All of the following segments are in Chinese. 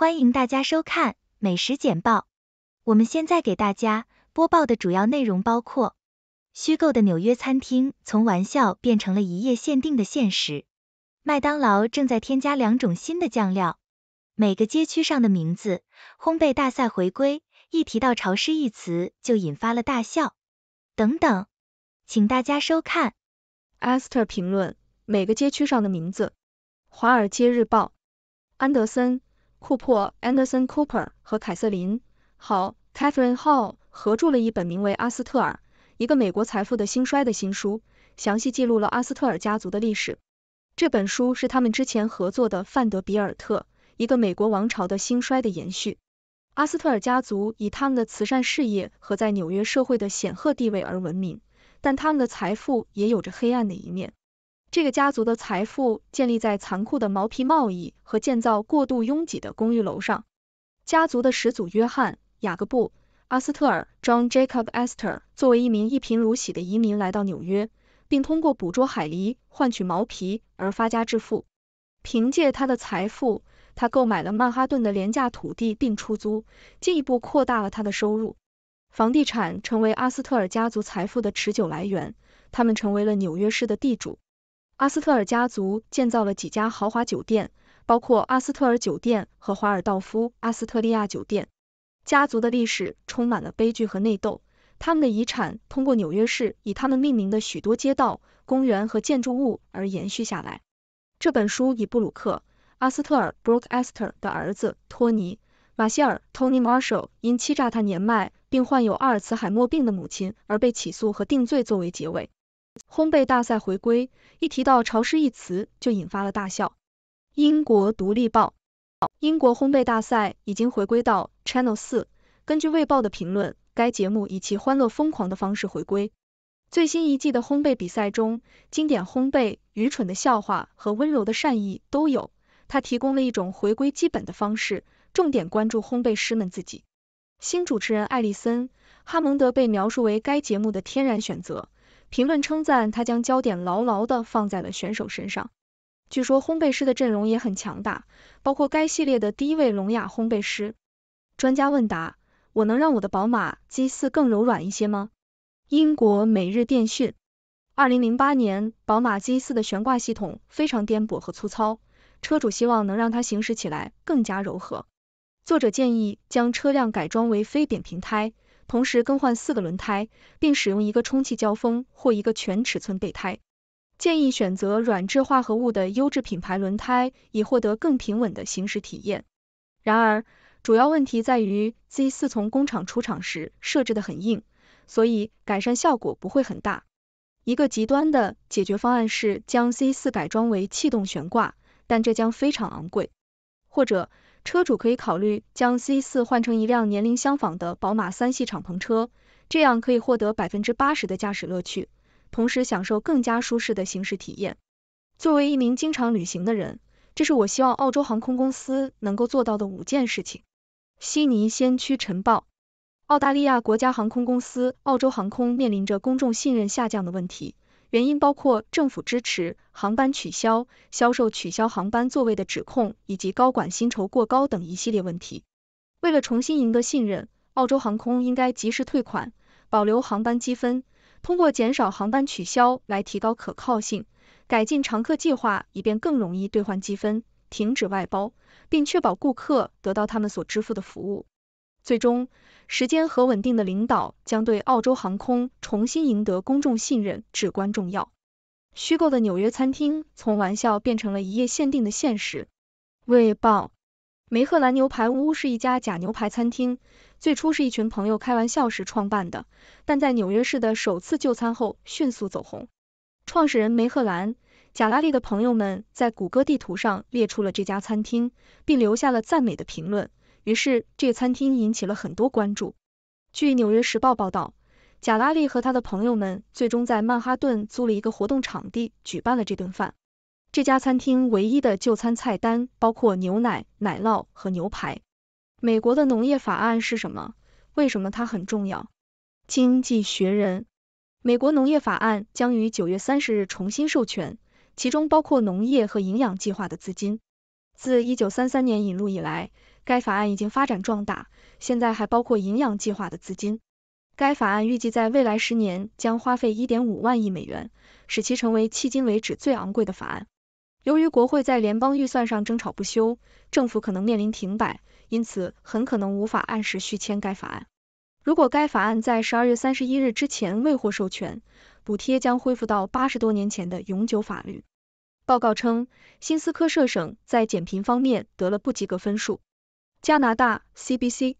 欢迎大家收看美食简报。我们现在给大家播报的主要内容包括：虚构的纽约餐厅从玩笑变成了一夜限定的现实；麦当劳正在添加两种新的酱料；每个街区上的名字；烘焙大赛回归；一提到“潮湿”一词就引发了大笑；等等。请大家收看。a s t e r 评论：每个街区上的名字。华尔街日报。安德森。库珀 Anderson Cooper 和凯瑟琳好 Catherine Hall 合著了一本名为《阿斯特尔：一个美国财富的兴衰》的新书，详细记录了阿斯特尔家族的历史。这本书是他们之前合作的《范德比尔特：一个美国王朝的兴衰》的延续。阿斯特尔家族以他们的慈善事业和在纽约社会的显赫地位而闻名，但他们的财富也有着黑暗的一面。这个家族的财富建立在残酷的毛皮贸易和建造过度拥挤的公寓楼上。家族的始祖约翰·雅各布·阿斯特尔 （John Jacob Astor） 作为一名一贫如洗的移民来到纽约，并通过捕捉海狸换取毛皮而发家致富。凭借他的财富，他购买了曼哈顿的廉价土地并出租，进一步扩大了他的收入。房地产成为阿斯特尔家族财富的持久来源，他们成为了纽约市的地主。阿斯特尔家族建造了几家豪华酒店，包括阿斯特尔酒店和华尔道夫阿斯特利亚酒店。家族的历史充满了悲剧和内斗，他们的遗产通过纽约市以他们命名的许多街道、公园和建筑物而延续下来。这本书以布鲁克·阿斯特尔 （Brooke a s t e r 的儿子托尼·马歇尔 （Tony Marshall） 因欺诈他年迈并患有阿尔茨海默病的母亲而被起诉和定罪作为结尾。烘焙大赛回归，一提到“潮湿”一词就引发了大笑。英国独立报：英国烘焙大赛已经回归到 Channel 四。根据卫报的评论，该节目以其欢乐疯狂的方式回归。最新一季的烘焙比赛中，经典烘焙、愚蠢的笑话和温柔的善意都有。它提供了一种回归基本的方式，重点关注烘焙师们自己。新主持人艾莉森·哈蒙德被描述为该节目的天然选择。评论称赞他将焦点牢牢的放在了选手身上。据说烘焙师的阵容也很强大，包括该系列的第一位聋哑烘焙师。专家问答：我能让我的宝马 g 四更柔软一些吗？英国每日电讯。二零零八年，宝马 g 四的悬挂系统非常颠簸和粗糙，车主希望能让它行驶起来更加柔和。作者建议将车辆改装为非扁平胎。同时更换四个轮胎，并使用一个充气胶封或一个全尺寸备胎。建议选择软质化合物的优质品牌轮胎，以获得更平稳的行驶体验。然而，主要问题在于 z 四从工厂出厂时设置的很硬，所以改善效果不会很大。一个极端的解决方案是将 z 四改装为气动悬挂，但这将非常昂贵。或者车主可以考虑将 C 四换成一辆年龄相仿的宝马三系敞篷车，这样可以获得百分之八十的驾驶乐趣，同时享受更加舒适的行驶体验。作为一名经常旅行的人，这是我希望澳洲航空公司能够做到的五件事情。悉尼先驱晨报，澳大利亚国家航空公司澳洲航空面临着公众信任下降的问题。原因包括政府支持、航班取消、销售取消航班座位的指控，以及高管薪酬过高等一系列问题。为了重新赢得信任，澳洲航空应该及时退款、保留航班积分、通过减少航班取消来提高可靠性、改进常客计划，以便更容易兑换积分、停止外包，并确保顾客得到他们所支付的服务。最终，时间和稳定的领导将对澳洲航空重新赢得公众信任至关重要。虚构的纽约餐厅从玩笑变成了一页限定的现实。《卫报》梅赫兰牛排屋是一家假牛排餐厅，最初是一群朋友开玩笑时创办的，但在纽约市的首次就餐后迅速走红。创始人梅赫兰、贾拉利的朋友们在谷歌地图上列出了这家餐厅，并留下了赞美的评论。于是，这个餐厅引起了很多关注。据《纽约时报》报道，贾拉利和他的朋友们最终在曼哈顿租了一个活动场地，举办了这顿饭。这家餐厅唯一的就餐菜单包括牛奶、奶酪和牛排。美国的农业法案是什么？为什么它很重要？《经济学人》美国农业法案将于九月三十日重新授权，其中包括农业和营养计划的资金。自一九三三年引入以来。该法案已经发展壮大，现在还包括营养计划的资金。该法案预计在未来十年将花费一点五万亿美元，使其成为迄今为止最昂贵的法案。由于国会在联邦预算上争吵不休，政府可能面临停摆，因此很可能无法按时续签该法案。如果该法案在十二月三十一日之前未获授权，补贴将恢复到八十多年前的永久法律。报告称，新斯科舍省在减贫方面得了不及格分数。加拿大 CBC、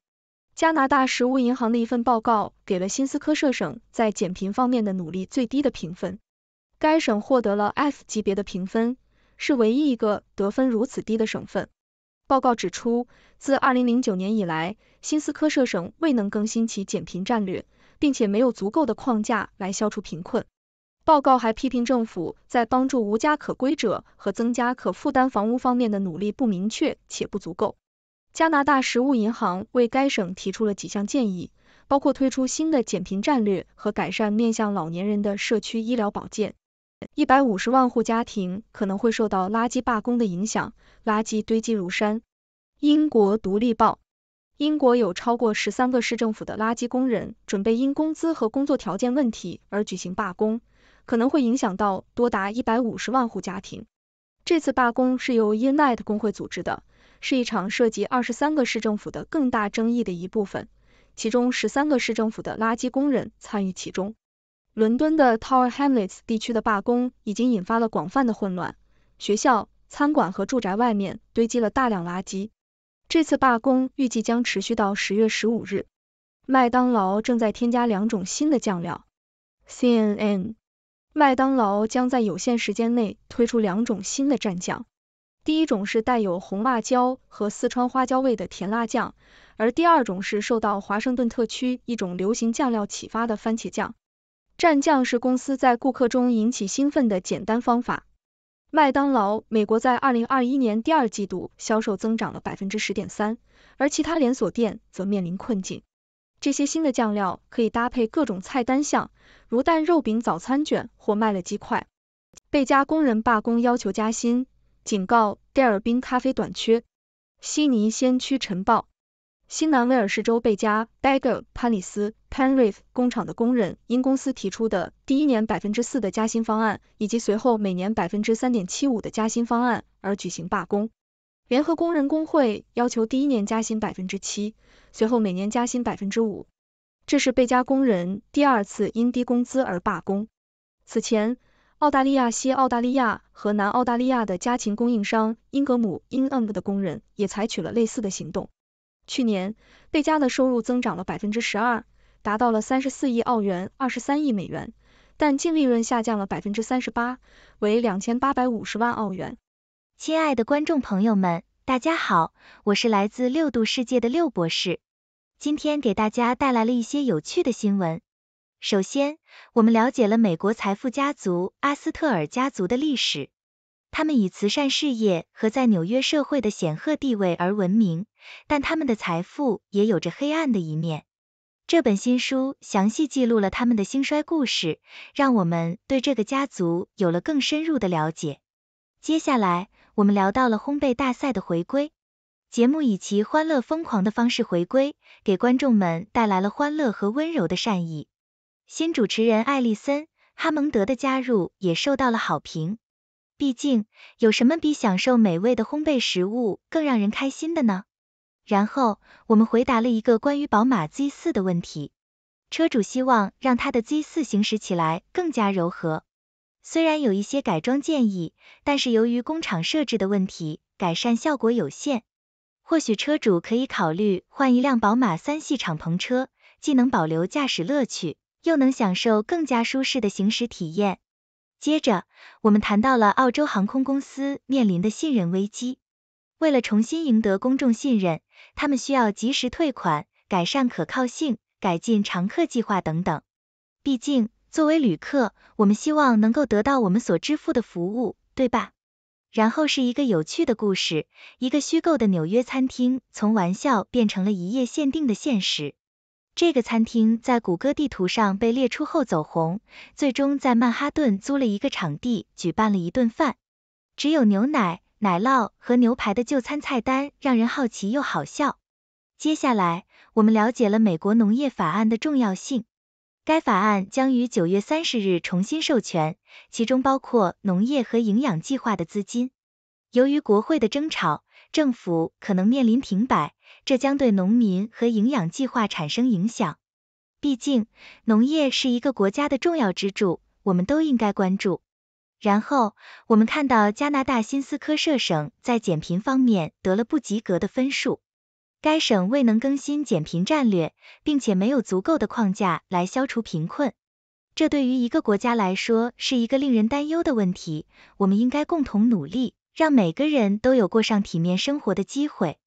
加拿大食物银行的一份报告给了新斯科舍省在减贫方面的努力最低的评分，该省获得了 F 级别的评分，是唯一一个得分如此低的省份。报告指出，自2009年以来，新斯科舍省未能更新其减贫战略，并且没有足够的框架来消除贫困。报告还批评政府在帮助无家可归者和增加可负担房屋方面的努力不明确且不足够。加拿大食物银行为该省提出了几项建议，包括推出新的减贫战略和改善面向老年人的社区医疗保健。一百五十万户家庭可能会受到垃圾罢工的影响，垃圾堆积如山。英国独立报：英国有超过十三个市政府的垃圾工人准备因工资和工作条件问题而举行罢工，可能会影响到多达一百五十万户家庭。这次罢工是由 Unite 工会组织的。是一场涉及二十三个市政府的更大争议的一部分，其中十三个市政府的垃圾工人参与其中。伦敦的 Tower Hamlets 地区的罢工已经引发了广泛的混乱，学校、餐馆和住宅外面堆积了大量垃圾。这次罢工预计将持续到十月十五日。麦当劳正在添加两种新的酱料。CNN。麦当劳将在有限时间内推出两种新的蘸酱。第一种是带有红辣椒和四川花椒味的甜辣酱，而第二种是受到华盛顿特区一种流行酱料启发的番茄酱。蘸酱是公司在顾客中引起兴奋的简单方法。麦当劳美国在二零二一年第二季度销售增长了百分之十点三，而其他连锁店则面临困境。这些新的酱料可以搭配各种菜单项，如蛋肉饼、早餐卷或麦乐鸡块。被加工人罢工要求加薪。警告：戴尔宾咖啡短缺。悉尼先驱晨报：新南威尔士州贝加 （Bega） 潘里斯 （Penrith） 工厂的工人因公司提出的第一年百分之四的加薪方案，以及随后每年百分之三点七五的加薪方案而举行罢工。联合工人工会要求第一年加薪百分之七，随后每年加薪百分之五。这是贝加工人第二次因低工资而罢工。此前。澳大利亚西澳大利亚和南澳大利亚的家禽供应商英格姆 i n g a m 的工人也采取了类似的行动。去年，贝加的收入增长了百分之十二，达到了三十四亿澳元（二十三亿美元），但净利润下降了百分之三十八，为两千八百五十万澳元。亲爱的观众朋友们，大家好，我是来自六度世界的六博士，今天给大家带来了一些有趣的新闻。首先，我们了解了美国财富家族阿斯特尔家族的历史，他们以慈善事业和在纽约社会的显赫地位而闻名，但他们的财富也有着黑暗的一面。这本新书详细记录了他们的兴衰故事，让我们对这个家族有了更深入的了解。接下来，我们聊到了烘焙大赛的回归，节目以其欢乐疯狂的方式回归，给观众们带来了欢乐和温柔的善意。新主持人艾丽森·哈蒙德的加入也受到了好评，毕竟有什么比享受美味的烘焙食物更让人开心的呢？然后我们回答了一个关于宝马 Z4 的问题，车主希望让他的 Z4 行驶起来更加柔和，虽然有一些改装建议，但是由于工厂设置的问题，改善效果有限。或许车主可以考虑换一辆宝马三系敞篷车，既能保留驾驶乐趣。又能享受更加舒适的行驶体验。接着，我们谈到了澳洲航空公司面临的信任危机。为了重新赢得公众信任，他们需要及时退款、改善可靠性、改进常客计划等等。毕竟，作为旅客，我们希望能够得到我们所支付的服务，对吧？然后是一个有趣的故事，一个虚构的纽约餐厅从玩笑变成了一页限定的现实。这个餐厅在谷歌地图上被列出后走红，最终在曼哈顿租了一个场地举办了一顿饭。只有牛奶、奶酪和牛排的就餐菜单让人好奇又好笑。接下来，我们了解了美国农业法案的重要性。该法案将于9月30日重新授权，其中包括农业和营养计划的资金。由于国会的争吵，政府可能面临停摆。这将对农民和营养计划产生影响。毕竟，农业是一个国家的重要支柱，我们都应该关注。然后，我们看到加拿大新斯科舍省在减贫方面得了不及格的分数，该省未能更新减贫战略，并且没有足够的框架来消除贫困。这对于一个国家来说是一个令人担忧的问题。我们应该共同努力，让每个人都有过上体面生活的机会。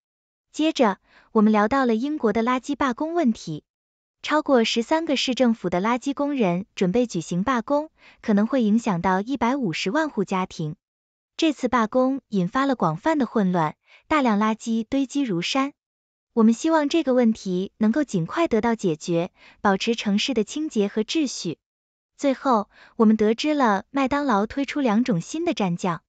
接着，我们聊到了英国的垃圾罢工问题。超过十三个市政府的垃圾工人准备举行罢工，可能会影响到一百五十万户家庭。这次罢工引发了广泛的混乱，大量垃圾堆积如山。我们希望这个问题能够尽快得到解决，保持城市的清洁和秩序。最后，我们得知了麦当劳推出两种新的蘸酱。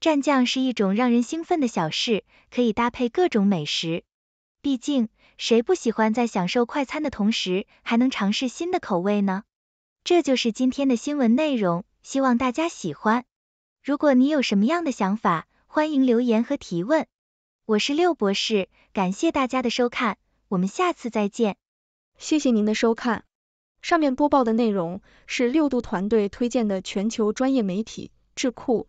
蘸酱是一种让人兴奋的小事，可以搭配各种美食。毕竟，谁不喜欢在享受快餐的同时，还能尝试新的口味呢？这就是今天的新闻内容，希望大家喜欢。如果你有什么样的想法，欢迎留言和提问。我是六博士，感谢大家的收看，我们下次再见。谢谢您的收看。上面播报的内容是六度团队推荐的全球专业媒体、智库。